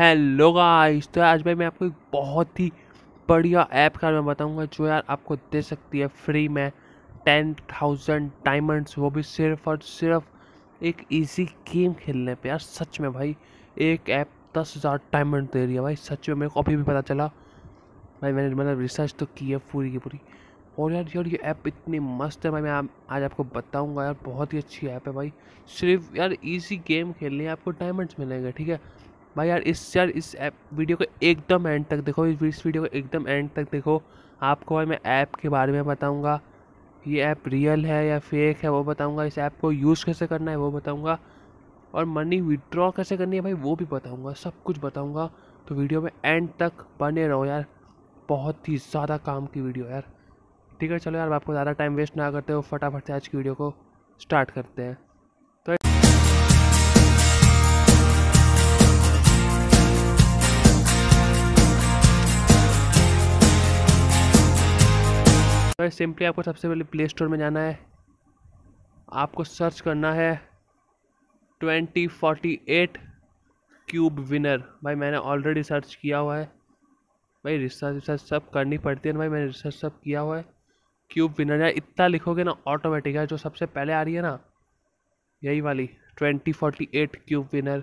hello guys तो आज भाई मैं आपको एक बहुत ही बढ़िया ऐप का मैं बताऊंगा जो यार आपको दे सकती है फ्री में टेन थाउजेंड डायमंड्स वो भी सिर्फ और सिर्फ एक इजी गेम खेलने पे यार सच में भाई एक ऐप दस हज़ार डायमंड दे रही है भाई सच में मेरे को अभी भी पता चला भाई मैंने मतलब रिसर्च तो की है पूरी की पूरी और यार यार ये ऐप इतनी मस्त है भाई मैं आज आपको बताऊंगा यार बहुत ही अच्छी ऐप है भाई सिर्फ यार इजी गेम खेलने आपको डायमंड्स मिलेंगे ठीक है भाई यार इस यार इस ऐप वीडियो को एकदम एंड तक देखो इस वीडियो को एकदम एंड तक देखो आपको भाई मैं ऐप के बारे में बताऊँगा ये ऐप रियल है या फेक है वो बताऊँगा इस ऐप को यूज़ कैसे करना है वो बताऊँगा और मनी विड्रॉ कैसे करनी है भाई वो भी बताऊँगा सब कुछ बताऊँगा तो वीडियो में एंड तक बने रहो यार बहुत ही ज़्यादा काम की वीडियो यार ठीक है चलो यार आपको ज़्यादा टाइम वेस्ट ना करते हो फटाफट से आज की वीडियो को स्टार्ट करते हैं तो सिंपली आपको सबसे पहले प्ले स्टोर में जाना है आपको सर्च करना है twenty forty eight cube winner भाई मैंने ऑलरेडी सर्च किया हुआ है भाई रिसर्च रिसर्च सब करनी पड़ती है ना भाई मैंने रिसर्च सब किया हुआ है क्यूब विनर यार इतना लिखोगे ना ऑटोमेटिक है जो सबसे पहले आ रही है ना यही वाली twenty forty eight cube winner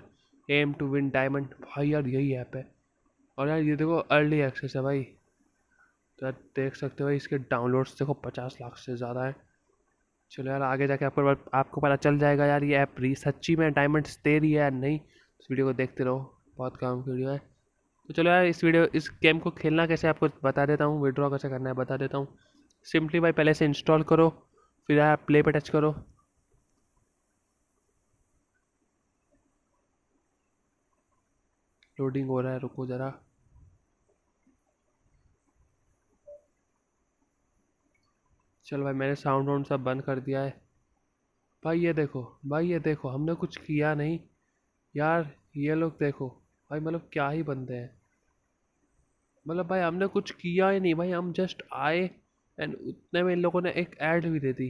M two win diamond भाई यार यही ऐप है और यार ये देखो अर्ली एक्सेस है भाई तो यार देख सकते हो इसके डाउनलोड्स देखो पचास लाख से ज़्यादा है चलो यार आगे जाके आपको आपको पता चल जाएगा यार ये ऐप री सच्ची में डायमंड्स दे रही है या नहीं इस वीडियो को देखते रहो बहुत काम की वीडियो है तो चलो यार इस वीडियो इस गेम को खेलना कैसे आपको बता देता हूँ विड्रॉ कैसे करना है बता देता हूँ सिंपली भाई पहले से इंस्टॉल करो फिर आप प्ले पर टच करो लोडिंग हो रहा है रुको ज़रा चल भाई मैंने साउंड वाउंड सब बंद कर दिया है भाई ये देखो भाई ये देखो हमने कुछ किया नहीं यार ये लोग देखो भाई मतलब क्या ही बंदे हैं मतलब भाई हमने कुछ किया ही नहीं भाई हम जस्ट आए एंड उतने में इन लोगों ने एक ऐड भी दे दी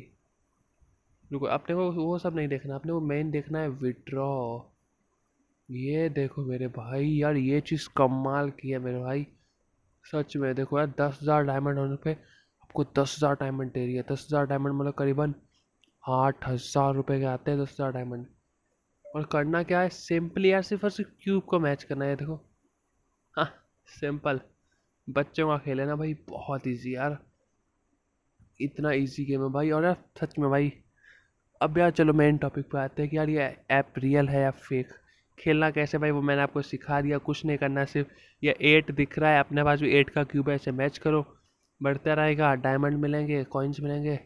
रुको अपने को वो सब नहीं देखना अपने को मेन देखना है विड्रॉ ये देखो मेरे भाई यार ये चीज़ कमाल की है मेरे भाई सच में देखो यार दस हज़ार डायमंड होने पे आपको दस हज़ार डायमंड दे रही है दस हज़ार डायमंड मतलब करीबन आठ हज़ार रुपये के आते हैं दस हज़ार डायमंड और करना क्या है सिंपली यार सिर्फ और सिर्फ क्यूब को मैच करना है देखो हाँ सिंपल बच्चों का खेल है ना भाई बहुत ईजी यार इतना ईजी गेम है भाई और यार सच में भाई अब यार चलो मेन टॉपिक पे आते हैं कि यार ये ऐप रियल है या फेक खेलना कैसे भाई वो मैंने आपको सिखा दिया कुछ नहीं करना सिर्फ ये एट दिख रहा है अपने पास भी एट का क्यूब है ऐसे मैच करो बढ़ता रहेगा डायमंड मिलेंगे कॉइन्स मिलेंगे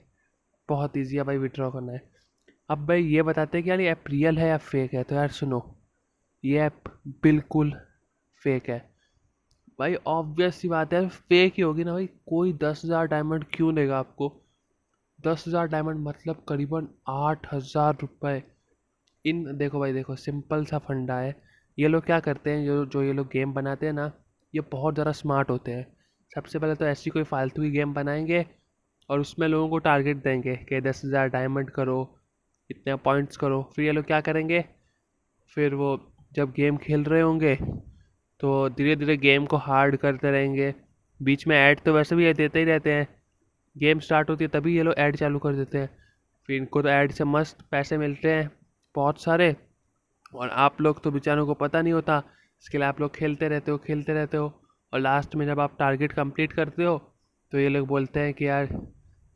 बहुत ईजी है भाई विड्रॉ करना है अब भाई ये बताते हैं कि यार ऐप रियल है या फेक है तो यार सुनो ये ऐप बिल्कुल फेक है भाई ऑब्वियस सी बात है फेक ही होगी ना भाई कोई दस हज़ार डायमंड क्यों देगा आपको दस हज़ार डायमंड मतलब करीबन आठ हज़ार रुपये इन देखो भाई देखो सिंपल सा फंडा है ये लोग क्या करते हैं जो जो ये लोग गेम बनाते हैं ना ये बहुत ज़्यादा स्मार्ट होते हैं सबसे पहले तो ऐसी कोई फालतू की गेम बनाएंगे और उसमें लोगों को टारगेट देंगे कि दस हज़ार डायमंड करो इतने पॉइंट्स करो फिर ये लोग क्या करेंगे फिर वो जब गेम खेल रहे होंगे तो धीरे धीरे गेम को हार्ड करते रहेंगे बीच में ऐड तो वैसे भी ये देते ही रहते हैं गेम स्टार्ट होती है तभी ये लोग ऐड चालू कर देते हैं फिर इनको तो ऐड से मस्त पैसे मिलते हैं बहुत सारे और आप लोग तो बेचारों को पता नहीं होता इसके लिए आप लोग खेलते रहते हो खेलते रहते हो और लास्ट में जब आप टारगेट कंप्लीट करते हो तो ये लोग बोलते हैं कि यार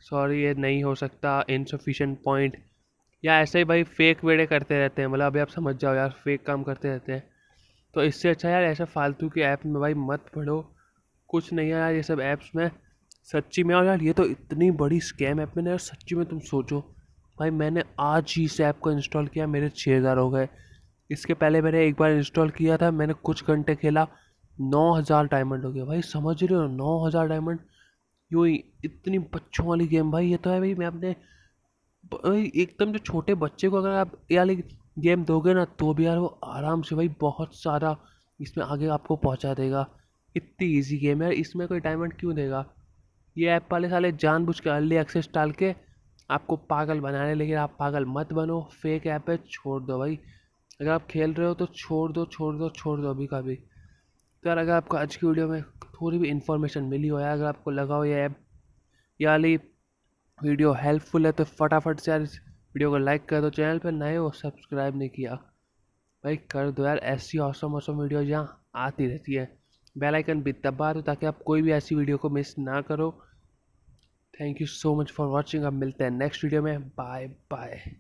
सॉरी ये नहीं हो सकता इनसफिशेंट पॉइंट या ऐसे ही भाई फेक वेड़े करते रहते हैं मतलब अभी आप समझ जाओ यार फेक काम करते रहते हैं तो इससे अच्छा यार ऐसा फालतू के ऐप में भाई मत पढ़ो कुछ नहीं है यार ये सब ऐप्स में सच्ची में और यार ये तो इतनी बड़ी स्कैम ऐप में यार सच्ची में तुम सोचो भाई मैंने आज ही इस ऐप को इंस्टॉल किया मेरे छः हज़ार हो गए इसके पहले मैंने एक बार इंस्टॉल किया था मैंने कुछ घंटे खेला नौ हज़ार डायमंड हो गया भाई समझ रहे हो नौ हज़ार डायमंड यो इतनी बच्चों वाली गेम भाई ये तो है भाई मैं अपने भाई एकदम जो छोटे बच्चे को अगर आप ये वाली गेम दोगे ना तो भी यार वो आराम से भाई बहुत सारा इसमें आगे आपको पहुंचा देगा इतनी इजी गेम है इसमें कोई डायमंड क्यों देगा ये ऐप वाले साले जानबूझ के अर्ली एक्सेस डाल के आपको पागल बनाने लेकिन आप पागल मत बनो फेक ऐप है छोड़ दो भाई अगर आप खेल रहे हो तो छोड़ दो छोड़ दो छोड़ दो अभी का भी तो यार अगर आपको आज की वीडियो में थोड़ी भी इन्फॉर्मेशन मिली हो या अगर आपको लगा हो ये ऐप या वाली वीडियो हेल्पफुल है तो फटाफट से यार इस वीडियो को लाइक कर दो चैनल पर नए हो सब्सक्राइब नहीं किया भाई कर दो यार ऐसी औसम औसम वीडियो यहाँ आती रहती है बेल आइकन भी दबा दो ताकि आप कोई भी ऐसी वीडियो को मिस ना करो thank you so much for watching अब मिलते हैं नेक्स्ट वीडियो में बाय बाय